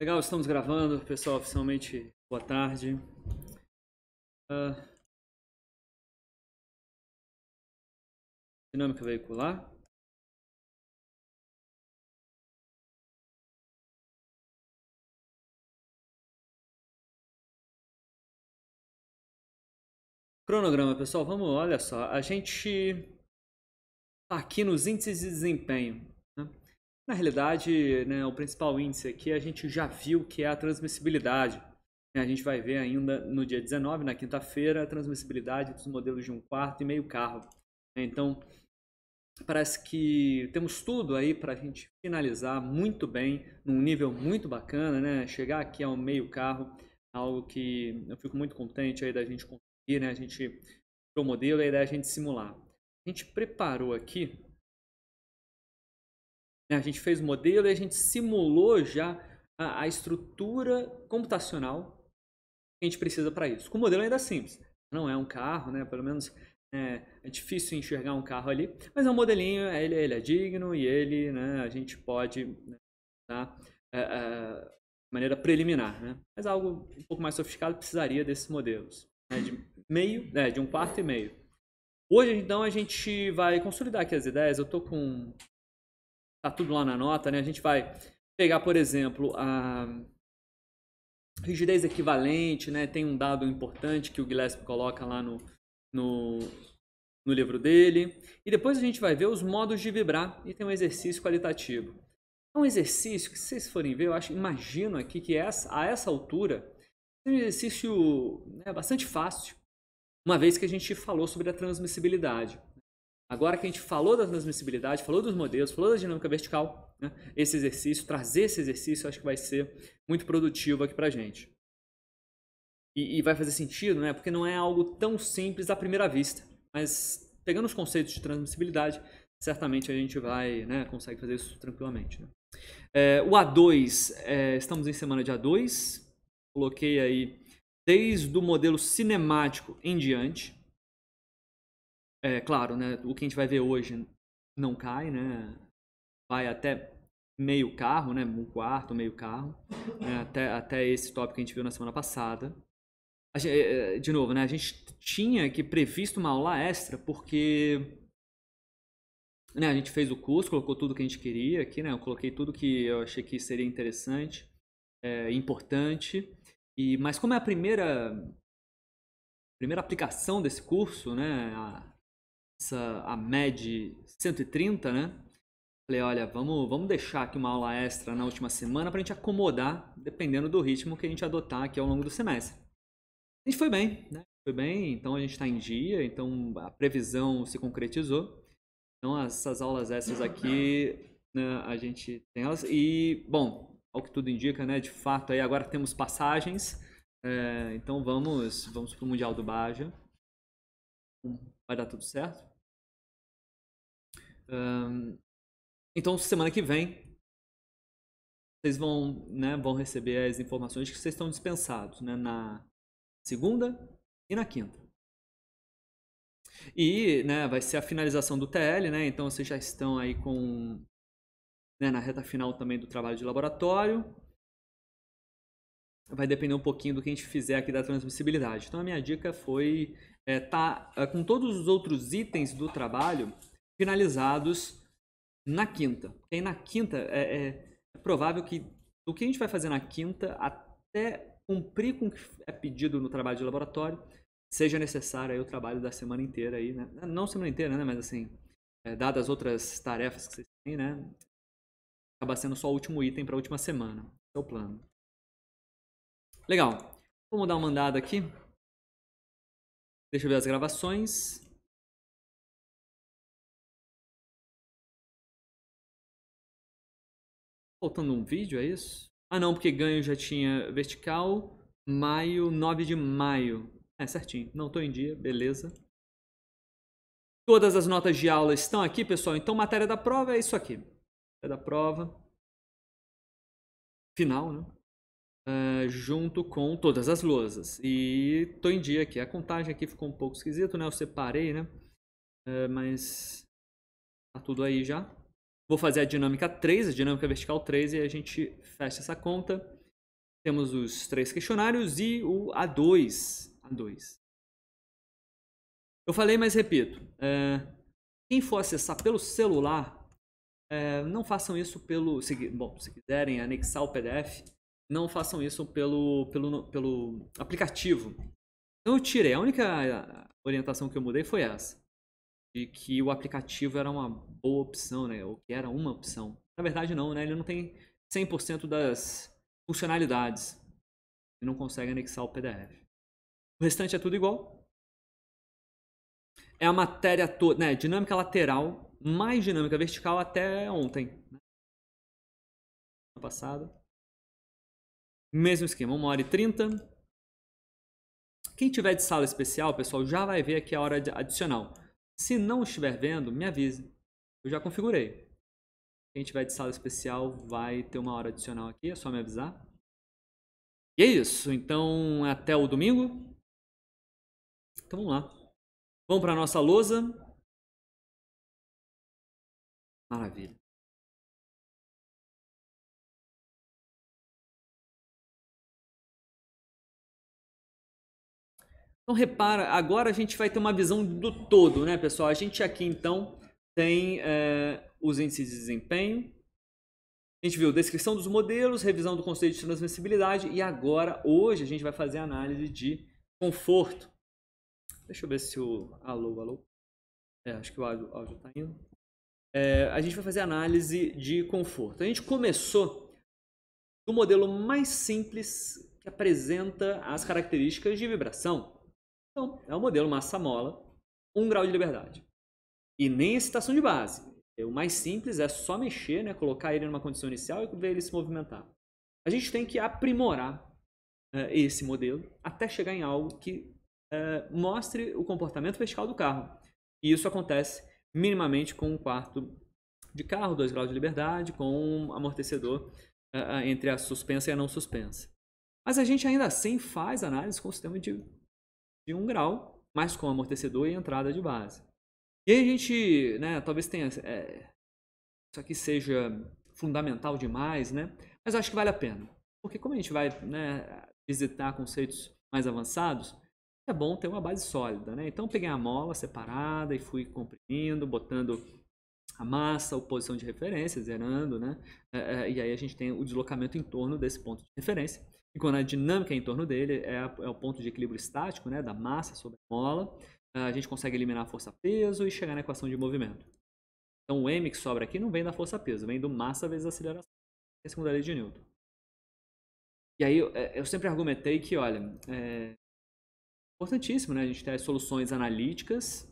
Legal, estamos gravando, pessoal. Oficialmente, boa tarde. Uh, dinâmica veicular. Cronograma, pessoal. Vamos, olha só. A gente tá aqui nos índices de desempenho. Na realidade, né, o principal índice aqui a gente já viu que é a transmissibilidade. Né? A gente vai ver ainda no dia 19, na quinta-feira, a transmissibilidade dos modelos de um quarto e meio carro. Né? Então, parece que temos tudo aí para a gente finalizar muito bem, num nível muito bacana, né? Chegar aqui ao meio carro, algo que eu fico muito contente aí da gente conseguir, né? A gente o modelo e a ideia é a gente simular. A gente preparou aqui né, a gente fez o modelo e a gente simulou já a, a estrutura computacional que a gente precisa para isso. Com o modelo ainda é simples. Não é um carro, né? Pelo menos é, é, difícil enxergar um carro ali, mas é um modelinho, ele, ele é digno e ele, né, a gente pode né, tá, é, é, de maneira preliminar, né? Mas algo um pouco mais sofisticado precisaria desses modelos, né, de meio, né, de um quarto e meio. Hoje então a gente vai consolidar aqui as ideias. Eu estou com tá tudo lá na nota, né? A gente vai pegar, por exemplo, a rigidez equivalente, né? Tem um dado importante que o Gillespie coloca lá no, no, no livro dele. E depois a gente vai ver os modos de vibrar e tem um exercício qualitativo. É um exercício que, se vocês forem ver, eu acho, imagino aqui que essa, a essa altura é um exercício né, bastante fácil, uma vez que a gente falou sobre a transmissibilidade. Agora que a gente falou da transmissibilidade, falou dos modelos, falou da dinâmica vertical, né? esse exercício, trazer esse exercício, acho que vai ser muito produtivo aqui para gente. E, e vai fazer sentido, né? porque não é algo tão simples à primeira vista. Mas pegando os conceitos de transmissibilidade, certamente a gente vai, né, consegue fazer isso tranquilamente. Né? É, o A2, é, estamos em semana de A2, coloquei aí desde o modelo cinemático em diante. É claro, né? O que a gente vai ver hoje não cai, né? Vai até meio carro, né? Um quarto, meio carro, né? até, até esse tópico que a gente viu na semana passada. Gente, é, é, de novo, né? A gente tinha que previsto uma aula extra porque né? A gente fez o curso, colocou tudo que a gente queria aqui, né? Eu coloquei tudo que eu achei que seria interessante, é, importante. E mas como é a primeira primeira aplicação desse curso, né? A, essa, a MED 130, né? Falei, olha, vamos, vamos deixar aqui uma aula extra na última semana para a gente acomodar, dependendo do ritmo que a gente adotar aqui ao longo do semestre. A gente foi bem, né? Foi bem, então a gente está em dia, então a previsão se concretizou. Então essas aulas extras aqui, né, a gente tem elas. E, bom, ao que tudo indica, né? De fato, aí agora temos passagens. É, então vamos, vamos para o Mundial do Baja. Vai dar tudo certo então, semana que vem, vocês vão, né, vão receber as informações que vocês estão dispensados né, na segunda e na quinta. E né, vai ser a finalização do TL, né, então vocês já estão aí com né, na reta final também do trabalho de laboratório. Vai depender um pouquinho do que a gente fizer aqui da transmissibilidade. Então a minha dica foi é, tá é, com todos os outros itens do trabalho finalizados na quinta. E na quinta é, é, é provável que o que a gente vai fazer na quinta até cumprir com o que é pedido no trabalho de laboratório seja necessário aí o trabalho da semana inteira aí, né? Não semana inteira, né? Mas assim, é, dadas as outras tarefas que vocês têm, né? Acaba sendo só o último item para a última semana. é o plano. Legal. Vamos dar uma andada aqui. Deixa eu ver as gravações. Faltando um vídeo, é isso? Ah não, porque ganho já tinha vertical. Maio, 9 de maio. É certinho, não estou em dia, beleza. Todas as notas de aula estão aqui, pessoal. Então, matéria da prova é isso aqui. Matéria da prova. Final, né? Uh, junto com todas as lousas. E estou em dia aqui. A contagem aqui ficou um pouco esquisito, né? Eu separei, né? Uh, mas tá tudo aí já. Vou fazer a dinâmica 3, a dinâmica vertical 3, e a gente fecha essa conta. Temos os três questionários e o A2. A2. Eu falei, mas repito. É, quem for acessar pelo celular, é, não façam isso pelo... Se, bom, se quiserem anexar o PDF, não façam isso pelo, pelo, pelo aplicativo. Então eu tirei. A única orientação que eu mudei foi essa de que o aplicativo era uma boa opção, né? Ou que era uma opção. Na verdade, não, né? Ele não tem 100% das funcionalidades. Ele não consegue anexar o PDF. O restante é tudo igual. É a matéria toda, né? Dinâmica lateral, mais dinâmica vertical até ontem. Né? Passada. Mesmo esquema, 1 hora e 30. Quem tiver de sala especial, pessoal, já vai ver aqui é a hora adicional. Se não estiver vendo, me avise. Eu já configurei. Quem tiver de sala especial vai ter uma hora adicional aqui, é só me avisar. E é isso. Então, até o domingo. Então vamos lá. Vamos para a nossa lousa. Maravilha. Então repara, agora a gente vai ter uma visão do todo, né, pessoal? A gente aqui então tem é, os índices de desempenho. A gente viu descrição dos modelos, revisão do conceito de transmissibilidade e agora, hoje, a gente vai fazer análise de conforto. Deixa eu ver se o... Alô, alô. É, acho que o áudio está indo. É, a gente vai fazer análise de conforto. A gente começou do modelo mais simples que apresenta as características de vibração. Então, é o modelo massa-mola, 1 um grau de liberdade. E nem excitação de base. É, o mais simples é só mexer, né? colocar ele numa condição inicial e ver ele se movimentar. A gente tem que aprimorar uh, esse modelo até chegar em algo que uh, mostre o comportamento vertical do carro. E isso acontece minimamente com um quarto de carro, 2 graus de liberdade, com um amortecedor uh, entre a suspensa e a não suspensa. Mas a gente ainda assim faz análise com o sistema de de um grau, mas com amortecedor e entrada de base. E aí a gente, né, talvez tenha, é, isso aqui seja fundamental demais, né? Mas acho que vale a pena. Porque como a gente vai né, visitar conceitos mais avançados, é bom ter uma base sólida, né? Então peguei a mola separada e fui comprimindo, botando a massa, a posição de referência, zerando, né? É, é, e aí a gente tem o deslocamento em torno desse ponto de referência. E quando a dinâmica é em torno dele é, é o ponto de equilíbrio estático, né? Da massa sobre a mola. A gente consegue eliminar a força-peso e chegar na equação de movimento. Então o m que sobra aqui não vem da força-peso, vem do massa vezes aceleração. É a segunda lei de Newton. E aí eu sempre argumentei que, olha, é importantíssimo né, a gente ter as soluções analíticas,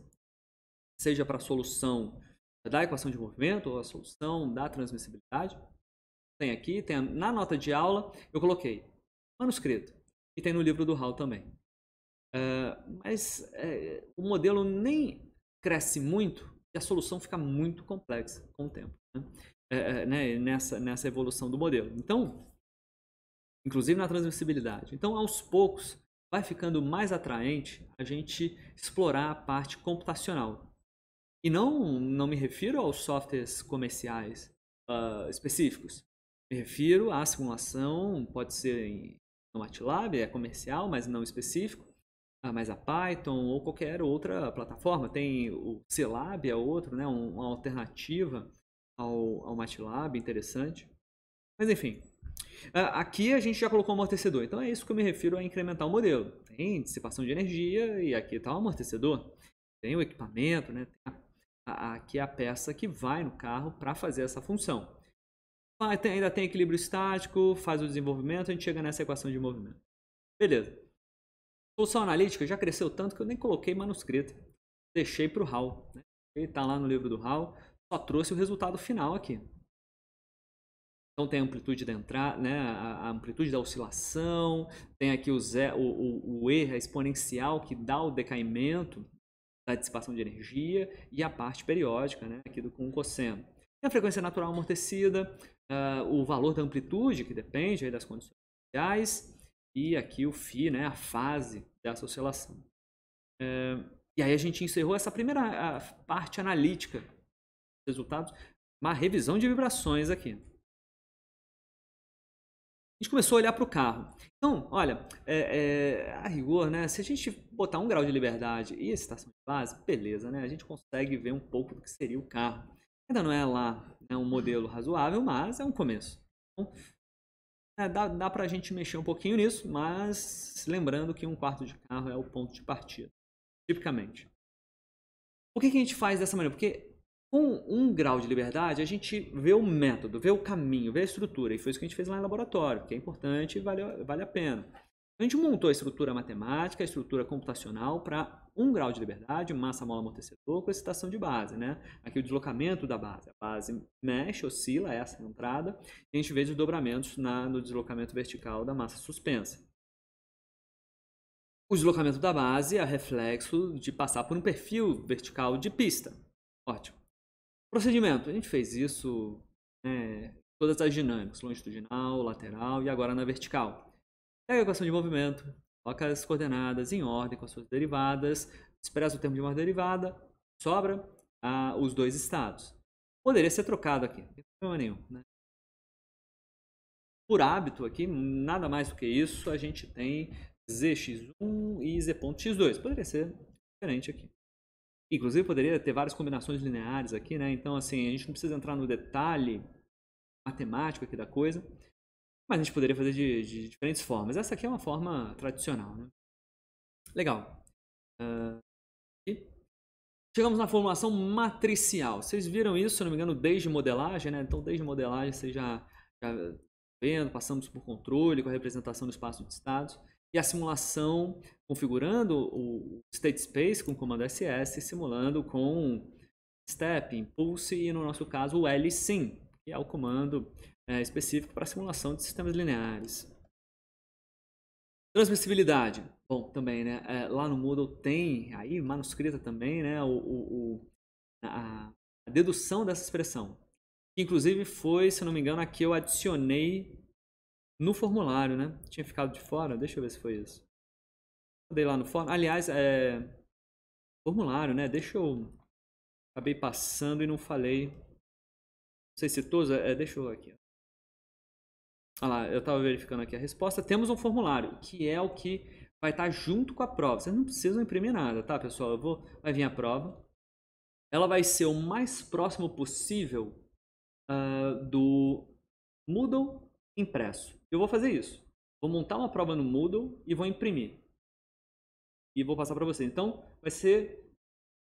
seja para a solução da equação de movimento ou a solução da transmissibilidade. Tem aqui, tem na nota de aula, eu coloquei manuscrito. E tem no livro do Hall também. Uh, mas uh, o modelo nem cresce muito e a solução fica muito complexa com o tempo. Né? Uh, né? nessa, nessa evolução do modelo. Então, inclusive na transmissibilidade. Então, aos poucos, vai ficando mais atraente a gente explorar a parte computacional. E não, não me refiro aos softwares comerciais uh, específicos. Me refiro à simulação, pode ser em, no MATLAB, é comercial, mas não específico, uh, mas a Python ou qualquer outra plataforma. Tem o CLab, é outro, né, uma alternativa ao, ao MATLAB, interessante. Mas enfim, ah, Aqui a gente já colocou um amortecedor, então é isso que eu me refiro a incrementar o modelo. Tem dissipação de energia e aqui está o amortecedor, tem o equipamento, né? tem a a, que é a peça que vai no carro para fazer essa função. Ah, tem, ainda tem equilíbrio estático, faz o desenvolvimento, a gente chega nessa equação de movimento. Beleza. Solução analítica já cresceu tanto que eu nem coloquei manuscrito. Deixei para o Hall. Né? Ele está lá no livro do Hall. Só trouxe o resultado final aqui. Então tem a amplitude da entrada, né, a, amplitude da oscilação, tem aqui o, zero, o, o, o, a é exponencial que dá o decaimento da dissipação de energia e a parte periódica, né, aqui do com cosseno. E a frequência natural amortecida, uh, o valor da amplitude, que depende aí das condições iniciais, e aqui o φ, né, a fase dessa oscilação. Uh, e aí a gente encerrou essa primeira parte analítica, resultados, uma revisão de vibrações aqui a gente começou a olhar para o carro. Então, olha, é, é, a rigor, né? Se a gente botar um grau de liberdade e excitação de base, beleza, né? A gente consegue ver um pouco do que seria o carro. Ainda não é lá né, um modelo razoável, mas é um começo. Então, é, dá, dá para a gente mexer um pouquinho nisso, mas lembrando que um quarto de carro é o ponto de partida, tipicamente. Por que, que a gente faz dessa maneira? Porque com um grau de liberdade, a gente vê o método, vê o caminho, vê a estrutura. E foi isso que a gente fez lá em laboratório, que é importante e vale, vale a pena. Então, a gente montou a estrutura matemática, a estrutura computacional para um grau de liberdade, massa, mola, amortecedor, com excitação de base, né? Aqui o deslocamento da base. A base mexe, oscila, é essa é entrada, e a gente vê os na, no deslocamento vertical da massa suspensa. O deslocamento da base é reflexo de passar por um perfil vertical de pista. Ótimo. Procedimento. A gente fez isso, né, todas as dinâmicas, longitudinal, lateral e agora na vertical. Pega a equação de movimento, coloca as coordenadas em ordem com as suas derivadas, expressa o termo de uma derivada, sobra ah, os dois estados. Poderia ser trocado aqui, não tem problema nenhum. Né? Por hábito aqui, nada mais do que isso, a gente tem zx1 e z.x2. Poderia ser diferente aqui. Inclusive poderia ter várias combinações lineares aqui, né? Então assim, a gente não precisa entrar no detalhe matemático aqui da coisa, mas a gente poderia fazer de, de diferentes formas. Essa aqui é uma forma tradicional, né? Legal. Uh, Chegamos na formulação matricial. Vocês viram isso, se não me engano, desde modelagem, né? Então, desde modelagem, vocês já, já vendo, passamos por controle com a representação do espaço de estados e a simulação configurando o state space com o comando ss, simulando com step, impulse e no nosso caso o lsim, que é o comando é, específico para simulação de sistemas lineares. Transmissibilidade. Bom, também, né? É, lá no Moodle tem, aí manuscrita também, né? O, o, o a, a dedução dessa expressão. Inclusive foi, se não me engano, a que eu adicionei no formulário, né? Tinha ficado de fora, deixa eu ver se foi isso. Dei lá no formulário. Aliás, é. Formulário, né? Deixa eu. Acabei passando e não falei. Não sei se todos. É, é deixa eu aqui. Olha lá, eu estava verificando aqui a resposta. Temos um formulário, que é o que vai estar tá junto com a prova. Vocês não precisam imprimir nada, tá, pessoal? Eu vou, vai vir a prova. Ela vai ser o mais próximo possível uh, do Moodle impresso. Eu vou fazer isso. Vou montar uma prova no Moodle e vou imprimir. E vou passar para vocês. Então, vai ser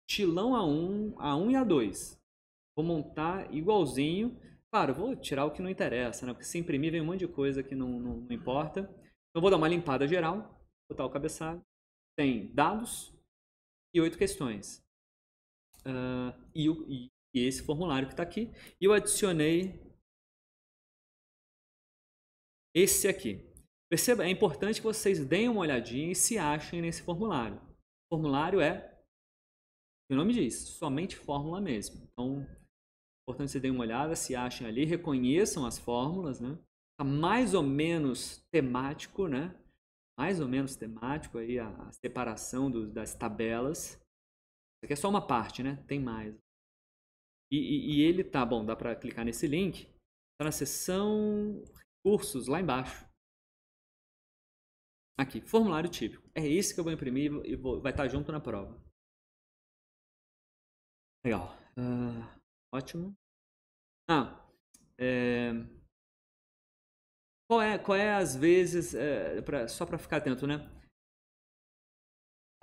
tilão A1, A1 e A2. Vou montar igualzinho. Claro, vou tirar o que não interessa, né? Porque se imprimir vem um monte de coisa que não, não, não importa. Então, vou dar uma limpada geral, botar o cabeçalho. Tem dados e oito questões. Uh, e, e, e esse formulário que está aqui. E eu adicionei esse aqui. Perceba, é importante que vocês deem uma olhadinha e se achem nesse formulário. O formulário é, o nome diz, somente fórmula mesmo. Então, é importante que vocês deem uma olhada, se achem ali, reconheçam as fórmulas, né? Tá mais ou menos temático, né? Mais ou menos temático aí a, a separação das tabelas. Isso aqui é só uma parte, né? Tem mais. E, e, e ele tá, bom, dá para clicar nesse link. Está na seção cursos lá embaixo. Aqui, formulário típico. É esse que eu vou imprimir e vou, vai estar junto na prova. Legal. Uh, ótimo. Ah, é... Qual, é, qual é às vezes, é, pra, só para ficar atento, né?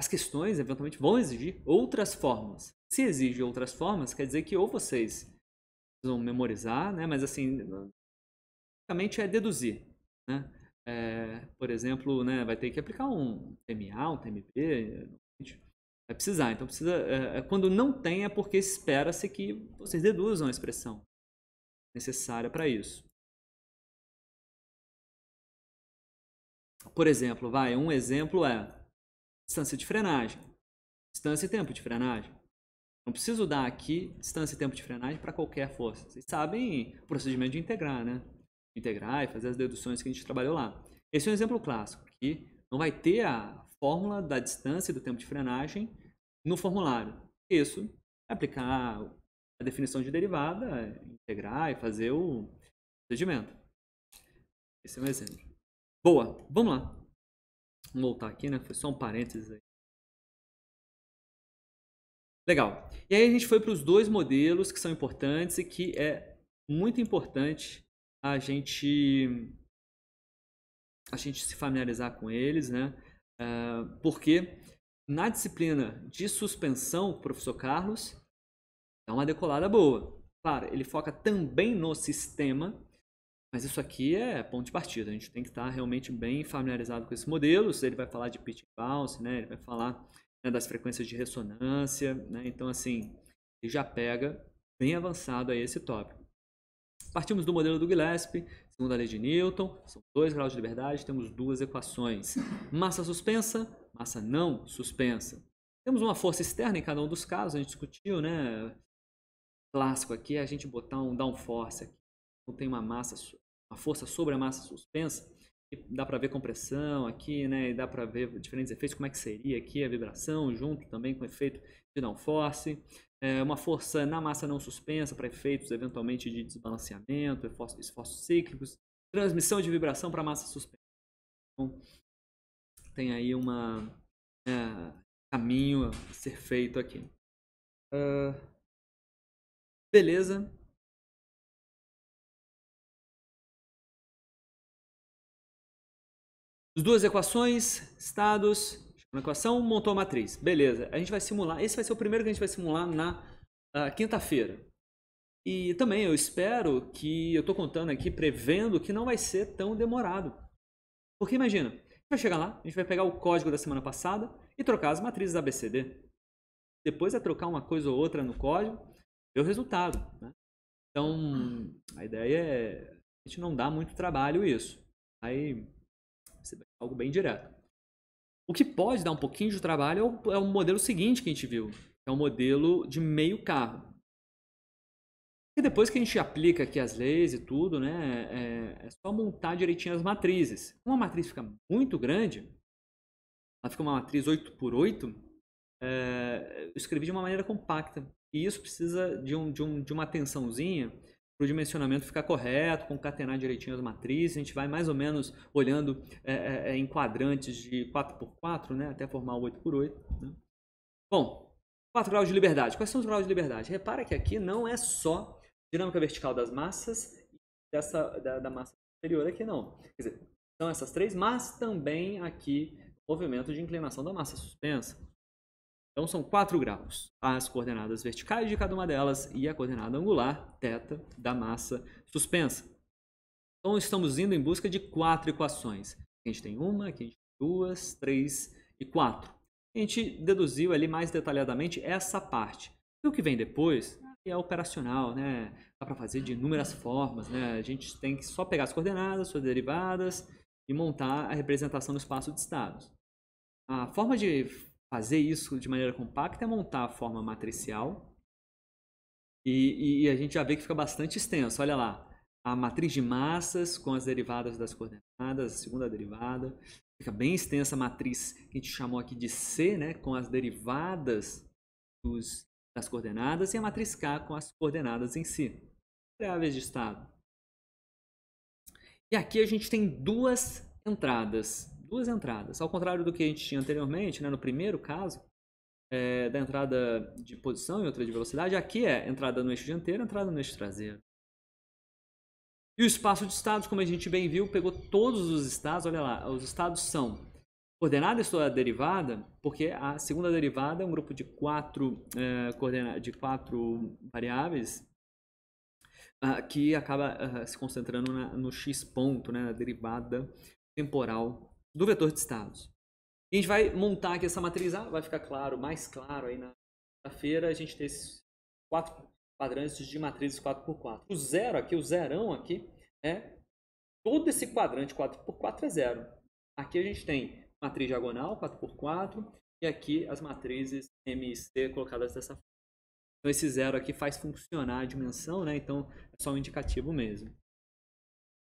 As questões eventualmente vão exigir outras formas. Se exige outras formas, quer dizer que ou vocês vão memorizar, né? Mas assim, basicamente é deduzir. Né? É, por exemplo, né, vai ter que aplicar um TMA, um TMB, é, vai precisar. Então, precisa, é, é, quando não tem, é porque espera-se que vocês deduzam a expressão necessária para isso. Por exemplo, vai, um exemplo é distância de frenagem, distância e tempo de frenagem. Não preciso dar aqui distância e tempo de frenagem para qualquer força. Vocês sabem o procedimento de integrar, né? integrar e fazer as deduções que a gente trabalhou lá. Esse é um exemplo clássico, que não vai ter a fórmula da distância e do tempo de frenagem no formulário. Isso é aplicar a definição de derivada, integrar e fazer o procedimento. Esse é um exemplo. Boa, vamos lá. Vamos voltar aqui, né? Foi só um parênteses aí. Legal. E aí a gente foi para os dois modelos que são importantes e que é muito importante a gente a gente se familiarizar com eles, né? Ah, porque na disciplina de suspensão, professor Carlos, dá uma decolada boa. Claro, ele foca também no sistema, mas isso aqui é ponto de partida. A gente tem que estar realmente bem familiarizado com esses modelos. Ele vai falar de pitch bounce, né? Ele vai falar né, das frequências de ressonância, né? Então, assim, ele já pega bem avançado aí esse tópico. Partimos do modelo do Gillespie, segundo a lei de Newton, são dois graus de liberdade, temos duas equações. Massa suspensa, massa não suspensa. Temos uma força externa em cada um dos casos, a gente discutiu, né? Clássico aqui é a gente botar um downforce aqui. Então tem uma massa, uma força sobre a massa suspensa, e dá para ver compressão aqui, né? E dá para ver diferentes efeitos, como é que seria aqui a vibração junto também com o efeito de downforce é, uma força na massa não suspensa para efeitos eventualmente de desbalanceamento, esforços, esforços cíclicos, transmissão de vibração para massa suspensa. Então, tem aí uma é, caminho a ser feito aqui. Uh, beleza. As duas equações, estados, uma equação, montou a matriz. Beleza. A gente vai simular. Esse vai ser o primeiro que a gente vai simular na uh, quinta-feira. E também eu espero que eu estou contando aqui, prevendo que não vai ser tão demorado. Porque imagina, a gente vai chegar lá, a gente vai pegar o código da semana passada e trocar as matrizes ABCD. Depois é trocar uma coisa ou outra no código, ver o resultado. Né? Então, a ideia é a gente não dá muito trabalho isso. Aí, algo bem direto. O que pode dar um pouquinho de trabalho é o, é o modelo seguinte que a gente viu, é o modelo de meio carro. E depois que a gente aplica aqui as leis e tudo, né, é, é só montar direitinho as matrizes. Uma matriz fica muito grande, ela fica uma matriz 8 por 8 é, eu escrevi de uma maneira compacta. E isso precisa de, um, de, um, de uma atençãozinha para o dimensionamento ficar correto, concatenar direitinho as matrizes. A gente vai mais ou menos olhando é, é, é em quadrantes de 4x4, né, até formar o 8x8. Né? Bom, 4 graus de liberdade. Quais são os graus de liberdade? Repara que aqui não é só dinâmica vertical das massas e dessa, da, da massa superior aqui não. Quer dizer, são essas três, mas também aqui movimento de inclinação da massa suspensa. Então são quatro graus, as coordenadas verticais de cada uma delas e a coordenada angular, θ, da massa suspensa. Então estamos indo em busca de quatro equações. Aqui a gente tem uma, aqui a gente tem duas, três e quatro. A gente deduziu ali mais detalhadamente essa parte. E o que vem depois é operacional, né? Dá para fazer de inúmeras formas, né? A gente tem que só pegar as coordenadas, suas derivadas e montar a representação no espaço de estados. A forma de fazer isso de maneira compacta é montar a forma matricial. E, e, a gente já vê que fica bastante extenso. Olha lá, a matriz de massas com as derivadas das coordenadas, a segunda derivada. Fica bem extensa a matriz que a gente chamou aqui de C, né, com as derivadas dos, das coordenadas, e a matriz K com as coordenadas em si. Variáveis de estado. E aqui a gente tem duas entradas duas entradas. Ao contrário do que a gente tinha anteriormente, né, no primeiro caso, é, da entrada de posição e outra de velocidade, aqui é entrada no eixo dianteiro, entrada no eixo traseiro. E o espaço de estados, como a gente bem viu, pegou todos os estados. Olha lá, os estados são coordenada sua derivada, porque a segunda derivada é um grupo de quatro, é, de quatro variáveis uh, que acaba uh, se concentrando na, no x ponto, né, na derivada temporal do vetor de estados. A gente vai montar aqui essa matriz A, vai ficar claro, mais claro aí na feira a gente tem esses quatro quadrantes de matrizes 4x4. O zero aqui, o zerão aqui, é todo esse quadrante 4x4 é zero. Aqui a gente tem matriz diagonal 4x4 e aqui as matrizes m e c colocadas dessa forma. Então esse zero aqui faz funcionar a dimensão, né? Então é só um indicativo mesmo.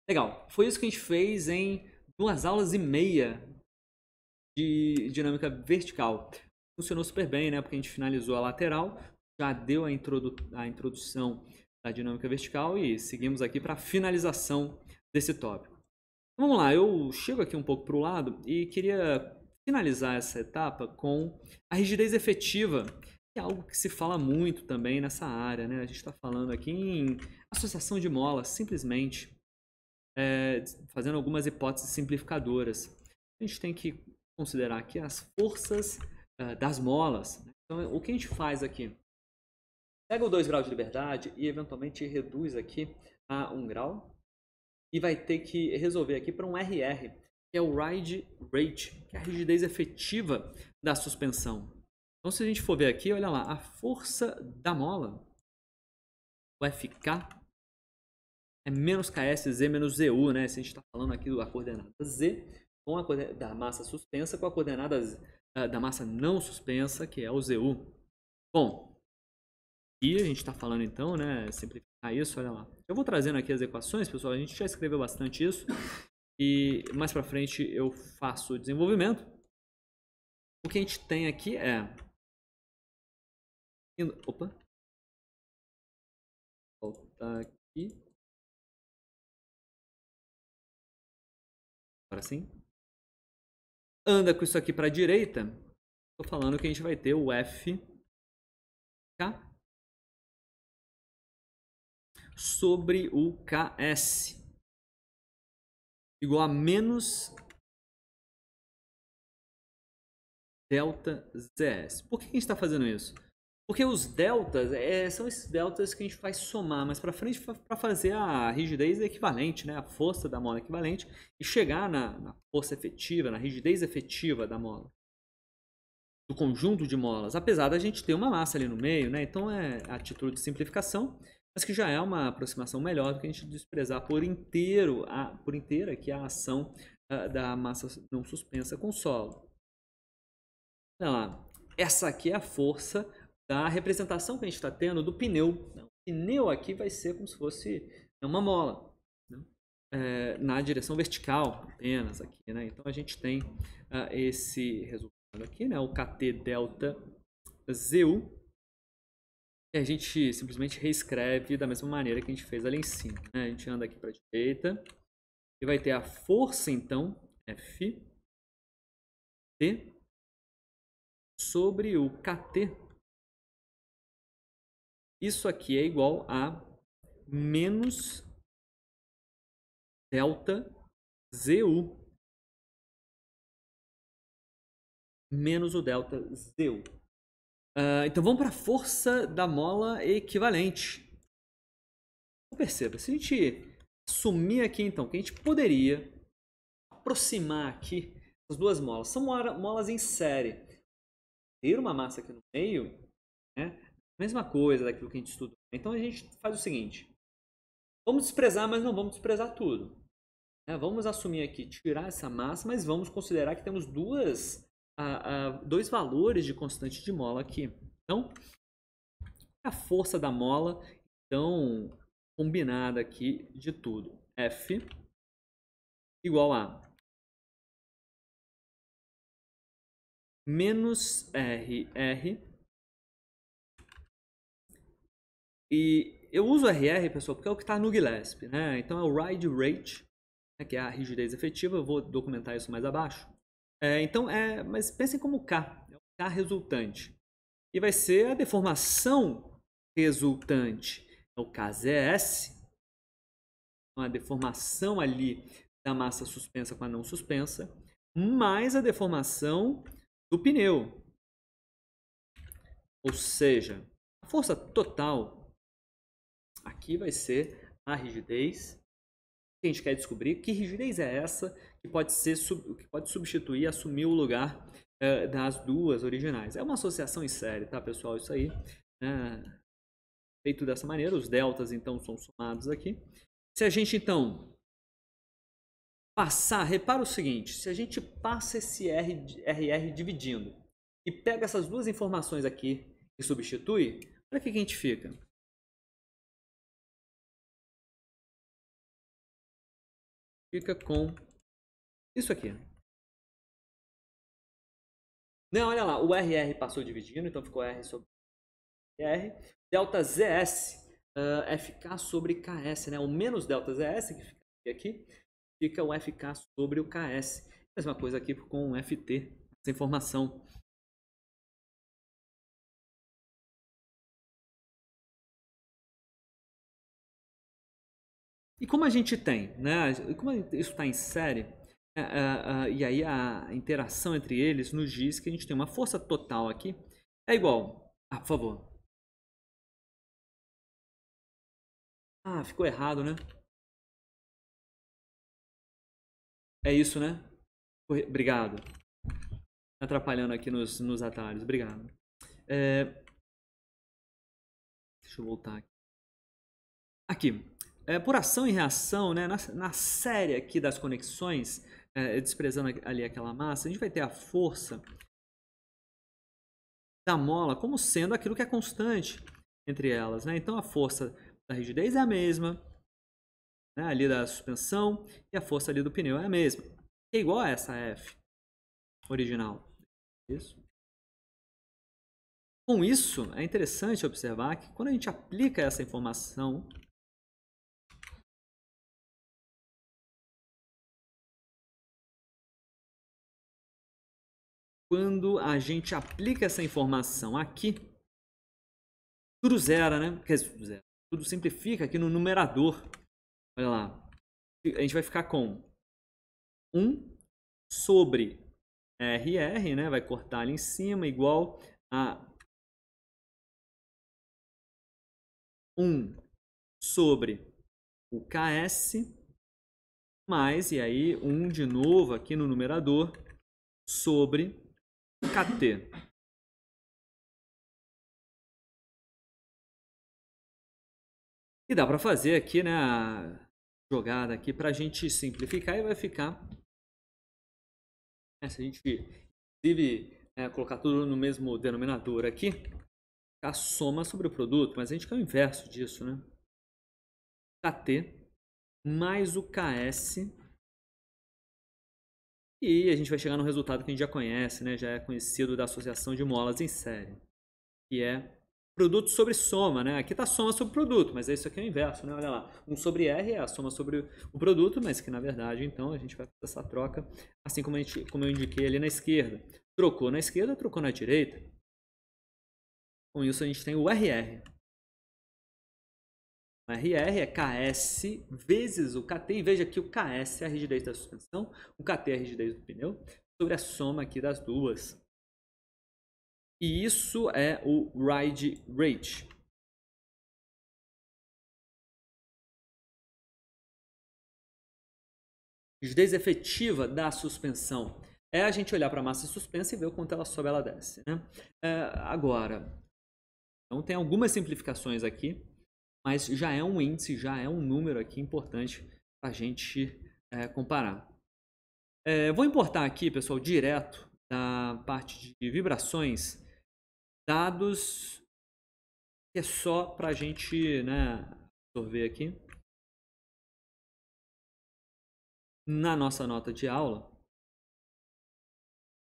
Legal, foi isso que a gente fez em duas aulas e meia de dinâmica vertical. Funcionou super bem, né? Porque a gente finalizou a lateral, já deu a, introdu a introdução da dinâmica vertical e seguimos aqui para a finalização desse tópico. vamos lá, eu chego aqui um pouco para o lado e queria finalizar essa etapa com a rigidez efetiva, que é algo que se fala muito também nessa área, né? A gente está falando aqui em associação de molas, simplesmente é, fazendo algumas hipóteses simplificadoras. A gente tem que considerar aqui as forças uh, das molas. Né? Então, o que a gente faz aqui? Pega o 2 graus de liberdade e, eventualmente, reduz aqui a 1 um grau. E vai ter que resolver aqui para um RR, que é o Ride Rate, que é a rigidez efetiva da suspensão. Então, se a gente for ver aqui, olha lá, a força da mola, o FK, é menos KS, Z menos ZU, né? Se a gente está falando aqui da coordenada Z, com a da massa suspensa com a coordenada da massa não suspensa, que é o ZU. Bom, e a gente está falando então, né? Simplificar isso, olha lá. Eu vou trazendo aqui as equações, pessoal. A gente já escreveu bastante isso. E mais para frente eu faço o desenvolvimento. O que a gente tem aqui é... Opa! Voltar aqui. Agora sim. Anda com isso aqui para a direita. Estou falando que a gente vai ter o F K sobre o KS igual a menos delta ZS. Por que a gente está fazendo isso? Porque os deltas é, são esses deltas que a gente faz somar mais para frente para fazer a rigidez equivalente, né? a força da mola equivalente, e chegar na, na, força efetiva, na rigidez efetiva da mola, do conjunto de molas, apesar da gente ter uma massa ali no meio. Né? Então é a título de simplificação, mas que já é uma aproximação melhor do que a gente desprezar por inteiro, a, por inteira que a ação a, ah, da massa não suspensa com o solo. Olha então, lá, essa aqui é a força da representação que a gente está tendo do pneu. O pneu aqui vai ser como se fosse é uma mola né? é, na direção vertical apenas aqui. Né? Então a gente tem uh, esse resultado aqui, né? o KT delta ZU. E a gente simplesmente reescreve da mesma maneira que a gente fez ali em cima. Né? A gente anda aqui para a direita e vai ter a força então F T sobre o KT isso aqui é igual a menos delta ZU menos o delta ZU. Uh, então vamos para a força da mola equivalente. Então perceba, se a gente sumir aqui então, que a gente poderia aproximar aqui as duas molas. São molas em série. Ter uma massa aqui no meio, né? Mesma coisa daquilo que a gente estuda. Então a gente faz o seguinte: vamos desprezar, mas não vamos desprezar tudo. É, vamos assumir aqui, tirar essa massa, mas vamos considerar que temos duas, a, a, dois valores de constante de mola aqui. Então, a força da mola, então, combinada aqui de tudo. F igual a menos RR E eu uso RR, pessoal, porque é o que está no Gillespie, né? Então é o Ride Rate, né? que é a rigidez efetiva, eu vou documentar isso mais abaixo. É, então é, mas pensem como K, é o K resultante. E vai ser a deformação resultante, é o KZS, então, a deformação ali da massa suspensa com a não suspensa, mais a deformação do pneu. Ou seja, a força total Aqui vai ser a rigidez. que a gente quer descobrir? Que rigidez é essa que pode, ser, que pode substituir, assumir o lugar eh, das duas originais? É uma associação em série, tá, pessoal? Isso aí. Né? feito dessa maneira, os deltas, então, são somados aqui. Se a gente, então, passar, repara o seguinte, se a gente passa esse R, RR dividindo e pega essas duas informações aqui e substitui, olha o que a gente fica. fica com isso aqui. Não, olha lá, o RR passou dividindo, então ficou R sobre R. Delta ZS, uh, eh, FK sobre KS, né? O menos delta ZS, que fica aqui, fica o FK sobre o KS. Mesma coisa aqui com o FT, essa informação E como a gente tem, né? Como isso está em série, é, é, é, e aí a interação entre eles nos diz que a gente tem uma força total aqui é igual. Ah, por favor. Ah, ficou errado, né? É isso, né? Obrigado. Tá atrapalhando aqui nos, nos atalhos. Obrigado. É... Deixa eu voltar aqui. Aqui. É, por ação e reação, né, na, na série aqui das conexões, é, desprezando ali aquela massa, a gente vai ter a força da mola como sendo aquilo que é constante entre elas. Né? Então a força da rigidez é a mesma, né, ali da suspensão, e a força ali do pneu é a mesma. É igual a essa F original. Isso. Com isso, é interessante observar que quando a gente aplica essa informação quando a gente aplica essa informação aqui, tudo zera, né? Quer dizer, tudo, tudo simplifica aqui no numerador. Olha lá. A gente vai ficar com 1 sobre RR, né? Vai cortar ali em cima, igual a 1 sobre o KS, mais, e aí 1 de novo aqui no numerador, sobre kt E dá para fazer aqui, né, a jogada aqui para a gente simplificar e vai ficar. É, se a gente, inclusive, é, colocar tudo no mesmo denominador aqui, a soma sobre o produto, mas a gente quer o inverso disso, né? KT mais o KS e a gente vai chegar no resultado que a gente já conhece, né? já é conhecido da associação de molas em série, que é produto sobre soma, né? Aqui está soma sobre produto, mas é isso aqui é o inverso, né? Olha lá, 1 sobre R é a soma sobre o produto, mas que na verdade, então, a gente vai fazer essa troca, assim como, gente, como eu indiquei ali na esquerda. Trocou na esquerda, trocou na direita. Com isso, a gente tem o RR. RR é KS vezes o KT, e veja que o KS é a rigidez da suspensão, o KT é a rigidez do pneu, sobre a soma aqui das duas. E isso é o ride rate. Rigidez efetiva da suspensão é a gente olhar para a massa suspensa e ver o quanto ela sobe e ela desce. Né? É, agora, então tem algumas simplificações aqui mas já é um índice, já é um número aqui importante para a gente é, comparar. É, vou importar aqui, pessoal, direto da parte de vibrações, dados que é só para a gente né, absorver aqui. Na nossa nota de aula,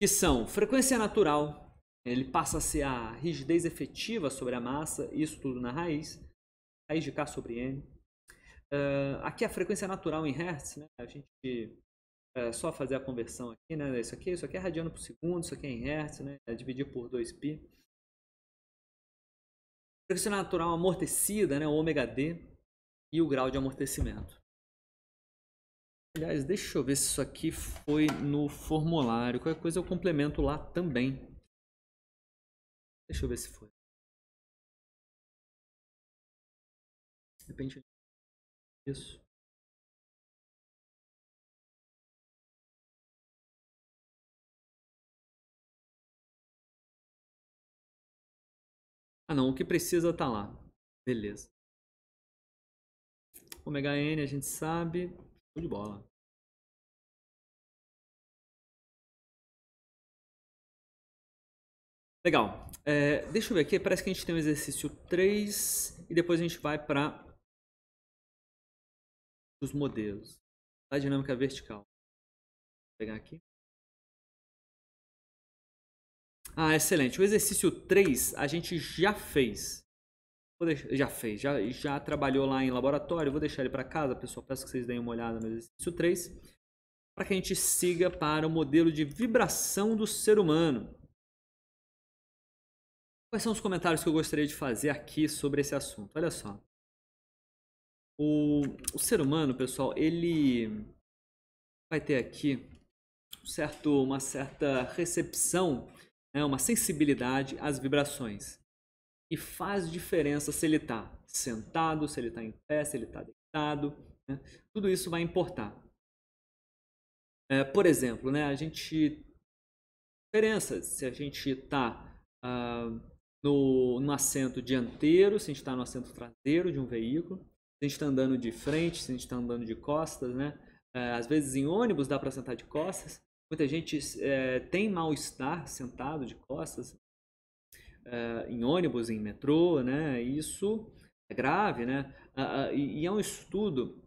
que são frequência natural, ele passa a ser a rigidez efetiva sobre a massa, isso tudo na raiz, raiz de K sobre N. Uh, aqui é a frequência natural em Hertz, né? a gente eh, só fazer a conversão aqui, né? Isso aqui, isso aqui é radiano por segundo, isso aqui é em Hertz, né? É dividir por 2π. Frequência natural amortecida, né? O ômega D e o grau de amortecimento. Aliás, deixa eu ver se isso aqui foi no formulário. Qualquer coisa eu complemento lá também. Deixa eu ver se foi. repente isso. Ah não, o que precisa está lá. Beleza. Ômega N a gente sabe. Show de bola. Legal. É, deixa eu ver aqui. Parece que a gente tem o um exercício 3 e depois a gente vai para dos modelos da dinâmica vertical. Vou pegar aqui. Ah, excelente. O exercício 3 a gente já fez. Deixar, já fez, já, já trabalhou lá em laboratório. Vou deixar ele para casa, pessoal. Peço que vocês deem uma olhada no exercício 3 para que a gente siga para o modelo de vibração do ser humano. Quais são os comentários que eu gostaria de fazer aqui sobre esse assunto? Olha só. O, o ser humano, pessoal, ele vai ter aqui certo, uma certa recepção, né, uma sensibilidade às vibrações. E faz diferença se ele está sentado, se ele está em pé, se ele está deitado. Né? Tudo isso vai importar. É, por exemplo, né, a gente. Diferença se a gente está ah, no, no assento dianteiro, se a gente está no assento traseiro de um veículo a gente está andando de frente, se a gente está andando de costas, né? É, às vezes em ônibus dá para sentar de costas. Muita gente é, tem mal-estar sentado de costas. É, em ônibus, em metrô, né? Isso é grave, né? E é um estudo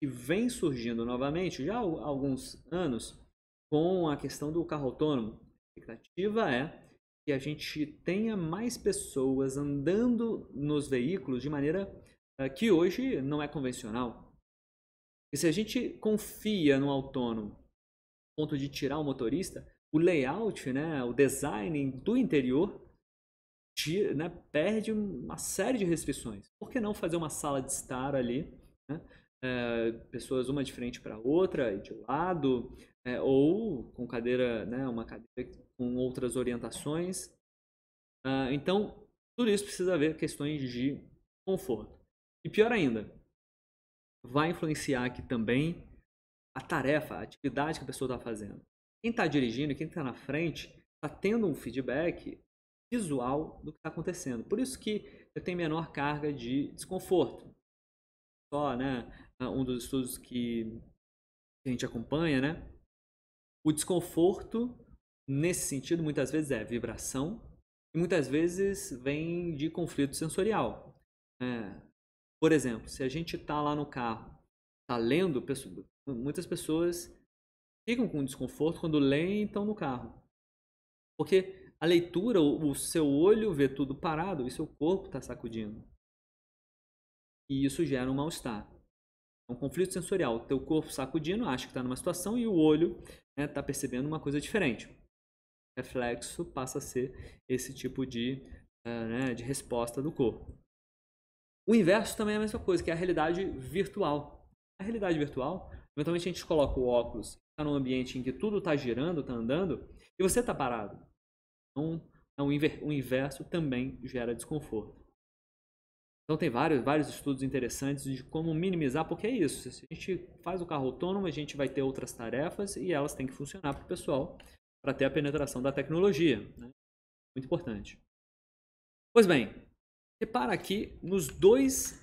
que vem surgindo novamente já há alguns anos com a questão do carro autônomo. A expectativa é que a gente tenha mais pessoas andando nos veículos de maneira eh, que hoje não é convencional. E se a gente confia no autônomo, ponto de tirar o motorista, o layout, né, o design do interior tira, né, perde uma série de restrições. Por que não fazer uma sala de estar ali, né, é, pessoas uma de frente para outra e de lado, é, ou com cadeira, né, uma cadeira com outras orientações? Ah, então, tudo isso precisa ver questões de conforto. E pior ainda, vai influenciar aqui também a tarefa, a atividade que a pessoa está fazendo. Quem está dirigindo, quem está na frente, está tendo um feedback visual do que está acontecendo. Por isso que eu tenho menor carga de desconforto. Só, né, ah, um dos estudos que a gente acompanha, né, o desconforto nesse sentido muitas vezes é vibração e muitas vezes vem de conflito sensorial. É, por exemplo, se a gente está lá no carro, está lendo, muitas pessoas ficam com desconforto quando leem então no carro. Porque a leitura, o seu olho vê tudo parado e seu corpo está sacudindo. E isso gera um mal-estar. É um conflito sensorial. O teu corpo sacudindo, acha que está numa situação e o olho está né, tá percebendo uma coisa diferente. O reflexo passa a ser esse tipo de, uh, né, de resposta do corpo. O inverso também é a mesma coisa, que é a realidade virtual. A realidade virtual, eventualmente a gente coloca o óculos, está num ambiente em que tudo está girando, está andando, e você está parado. Então, então o inverso também gera desconforto. Então tem vários, vários estudos interessantes de como minimizar, porque é isso. Se a gente faz o carro autônomo, a gente vai ter outras tarefas e elas têm que funcionar para o pessoal, para ter a penetração da tecnologia. Né? Muito importante. Pois bem, Repara aqui nos dois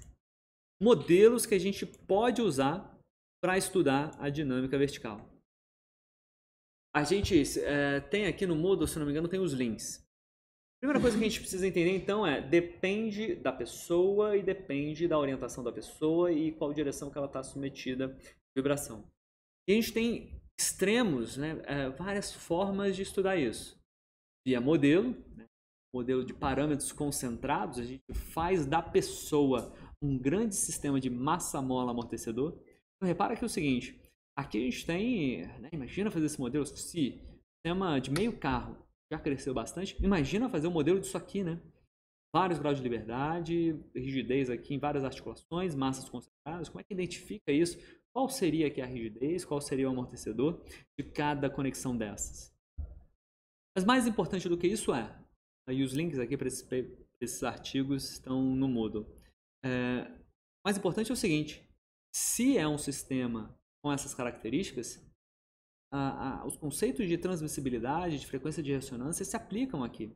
modelos que a gente pode usar para estudar a dinâmica vertical. A gente é, tem aqui no Moodle, se não me engano, tem os links. Primeira coisa que a gente precisa entender então é depende da pessoa e depende da orientação da pessoa e qual direção que ela está submetida à vibração. E a gente tem extremos, né, eh, várias formas de estudar isso. Via modelo, né, modelo de parâmetros concentrados, a gente faz da pessoa um grande sistema de massa mola amortecedor. Então, repara que é o seguinte, aqui a gente tem, né, imagina fazer esse modelo, se sistema de meio carro já cresceu bastante, imagina fazer o um modelo disso aqui, né? Vários graus de liberdade, rigidez aqui em várias articulações, massas concentradas, como é que identifica isso? Qual seria aqui a rigidez, qual seria o amortecedor de cada conexão dessas? Mas mais importante do que isso é, e os links aqui para esses, esses, artigos estão no Moodle. É, mais importante é o seguinte: se é um sistema com essas características, a, a, os conceitos de transmissibilidade, de frequência de ressonância se aplicam aqui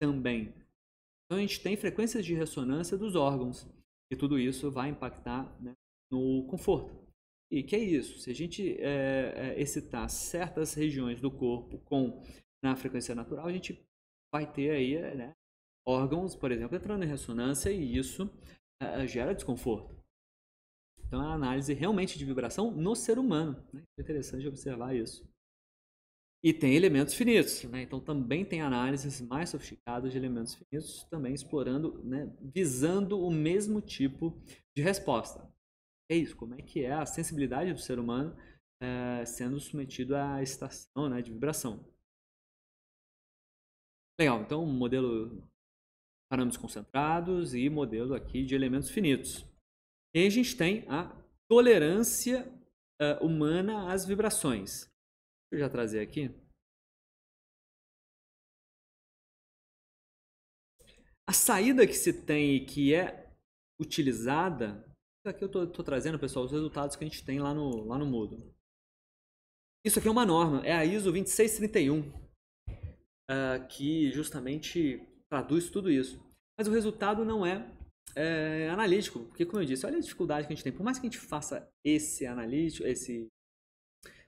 também. Então a gente tem frequências de ressonância dos órgãos e tudo isso vai impactar né, no conforto. E que é isso? Se a gente é, é, excitar certas regiões do corpo com na frequência natural, a gente vai ter aí né, órgãos, por exemplo, entrando em ressonância e isso uh, gera desconforto. Então é a análise realmente de vibração no ser humano. Né? É interessante observar isso. E tem elementos finitos, né? então também tem análises mais sofisticadas de elementos finitos, também explorando, né, visando o mesmo tipo de resposta. É isso, como é que é a sensibilidade do ser humano uh, sendo submetido à estação né, de vibração. Legal, então modelo parâmetros concentrados e modelo aqui de elementos finitos. E aí a gente tem a tolerância uh, humana às vibrações. Deixa eu já trazer aqui. A saída que se tem e que é utilizada, aqui eu estou trazendo, pessoal, os resultados que a gente tem lá no, lá no Moodle. Isso aqui é uma norma, é a ISO 2631 uh, que justamente traduz tudo isso. Mas o resultado não é, é, analítico, porque como eu disse, olha a dificuldade que a gente tem. Por mais que a gente faça esse analítico, esse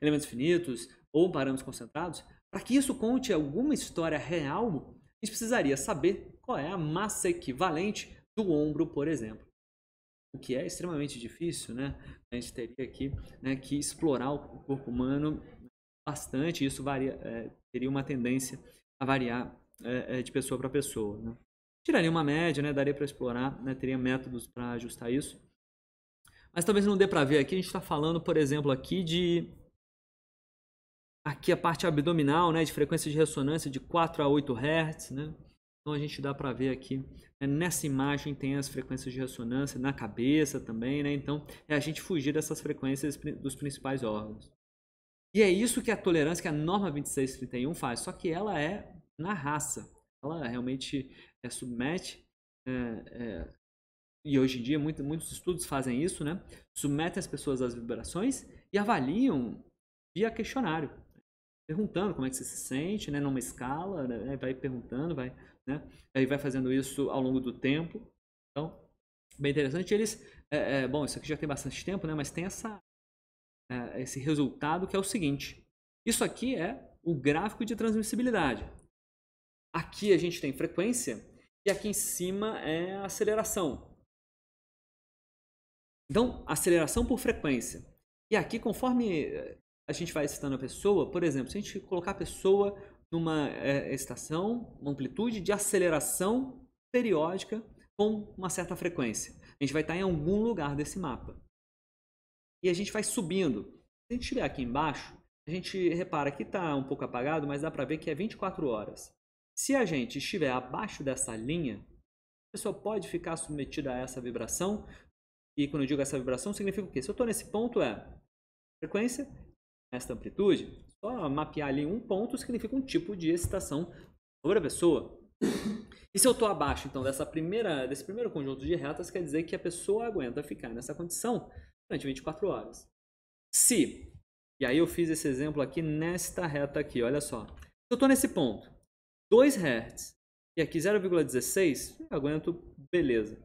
elementos finitos ou parâmetros concentrados, para que isso conte alguma história real, a gente precisaria saber qual é a massa equivalente do ombro, por exemplo. O que é extremamente difícil, né? A gente teria aqui né, que explorar o corpo humano bastante, isso varia, é, teria uma tendência a variar é, é de pessoa para pessoa. Né? Tiraria uma média, né? daria para explorar, né? teria métodos para ajustar isso. Mas talvez não dê para ver aqui, a gente está falando, por exemplo, aqui de... Aqui a parte abdominal, né, de frequência de ressonância de 4 a 8 Hz, né? Então a gente dá para ver aqui, né? nessa imagem tem as frequências de ressonância na cabeça também, né? Então é a gente fugir dessas frequências dos principais órgãos. E é isso que a tolerância, que a norma 2631 faz, só que ela é na raça. Ela realmente é, submete, é, é, e hoje em dia muito, muitos estudos fazem isso, né? Submetem as pessoas às vibrações e avaliam via questionário, perguntando como é que você se sente, né? Numa escala, né? vai perguntando, vai, né? Aí vai fazendo isso ao longo do tempo. Então, bem interessante. Eles, é, é bom, isso aqui já tem bastante tempo, né? Mas tem essa é, esse resultado, que é o seguinte. Isso aqui é o gráfico de transmissibilidade. Aqui a gente tem frequência e aqui em cima é aceleração. Então, aceleração por frequência. E aqui, conforme eh, a gente vai excitando a pessoa, por exemplo, se a gente colocar a pessoa numa é, estação, uma amplitude de aceleração periódica com uma certa frequência, a gente vai estar em algum lugar desse mapa e a gente vai subindo. Se a gente estiver aqui embaixo, a gente repara que está um pouco apagado, mas dá para ver que é 24 horas. Se a gente estiver abaixo dessa linha, a pessoa pode ficar submetida a essa vibração. E quando eu digo essa vibração, significa o quê? Se eu estou nesse ponto, é frequência, esta amplitude. Só mapear ali um ponto significa um tipo de excitação sobre a pessoa. E se eu estou abaixo, então, dessa primeira, desse primeiro conjunto de retas, quer dizer que a pessoa aguenta ficar nessa condição durante 24 horas. Se, e aí eu fiz esse exemplo aqui nesta reta aqui, olha só. Se eu estou nesse ponto, 2 Hz e aqui 0,16, aguento, beleza.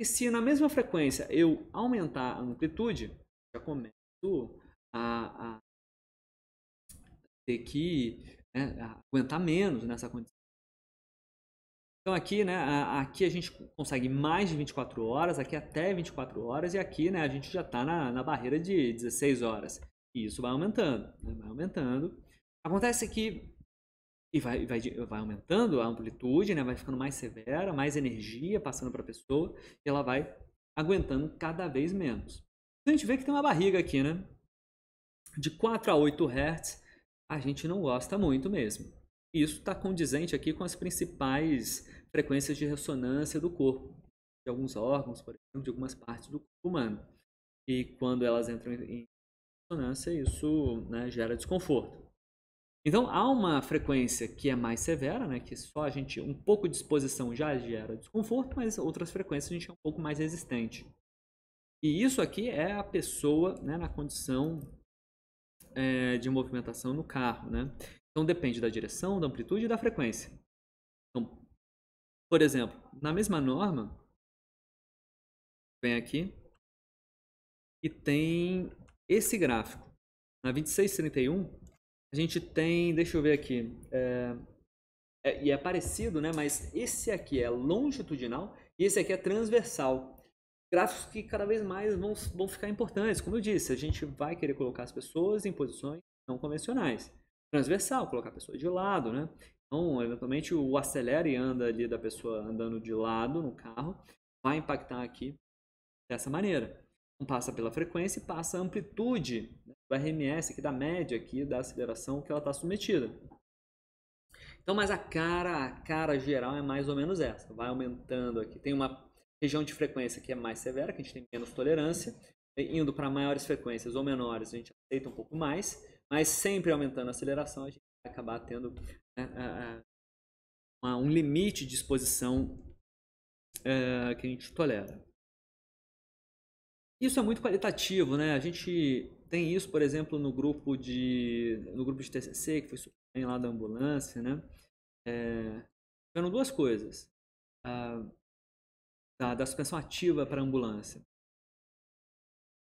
E se na mesma frequência eu aumentar a amplitude, já começo a, a ter que né, aguentar menos nessa condição. Então aqui, né, aqui a gente consegue mais de 24 horas, aqui até 24 horas e aqui, né, a gente já está na, na barreira de 16 horas. E isso vai aumentando, né, vai aumentando. Acontece que e vai, vai, vai aumentando a amplitude, né, vai ficando mais severa, mais energia passando para a pessoa e ela vai aguentando cada vez menos. Então, a gente vê que tem uma barriga aqui, né? De 4 a 8 Hz, a gente não gosta muito mesmo. E isso está condizente aqui com as principais frequências de ressonância do corpo, de alguns órgãos, por exemplo, de algumas partes do corpo humano. E quando elas entram em ressonância, isso né, gera desconforto. Então há uma frequência que é mais severa, né, que só a gente um pouco de exposição já gera desconforto, mas outras frequências a gente é um pouco mais resistente. E isso aqui é a pessoa né, na condição é, de movimentação no carro, né? Então depende da direção, da amplitude e da frequência. Então, por exemplo, na mesma norma, vem aqui e tem esse gráfico. Na 2631, a gente tem, deixa eu ver aqui, é, é, e é parecido, né? mas esse aqui é longitudinal e esse aqui é transversal. Gráficos que cada vez mais vão, vão ficar importantes. Como eu disse, a gente vai querer colocar as pessoas em posições não convencionais transversal, colocar a pessoa de lado, né? Então, eventualmente, o acelera e anda ali da pessoa andando de lado no carro vai impactar aqui dessa maneira. Então, passa pela frequência e passa a amplitude né, do RMS, aqui da média aqui da aceleração que ela está submetida. Então, mas a cara, a cara geral é mais ou menos essa. Vai aumentando aqui. Tem uma região de frequência que é mais severa, que a gente tem menos tolerância. Indo para maiores frequências ou menores, a gente aceita um pouco mais mas sempre aumentando a aceleração, a gente vai acabar tendo né, um limite de exposição eh, que a gente tolera. Isso é muito qualitativo, né? A gente tem isso, por exemplo, no grupo de no grupo de TCC que foi super bem lá da ambulância, né? É, duas coisas da, da, suspensão ativa para a ambulância.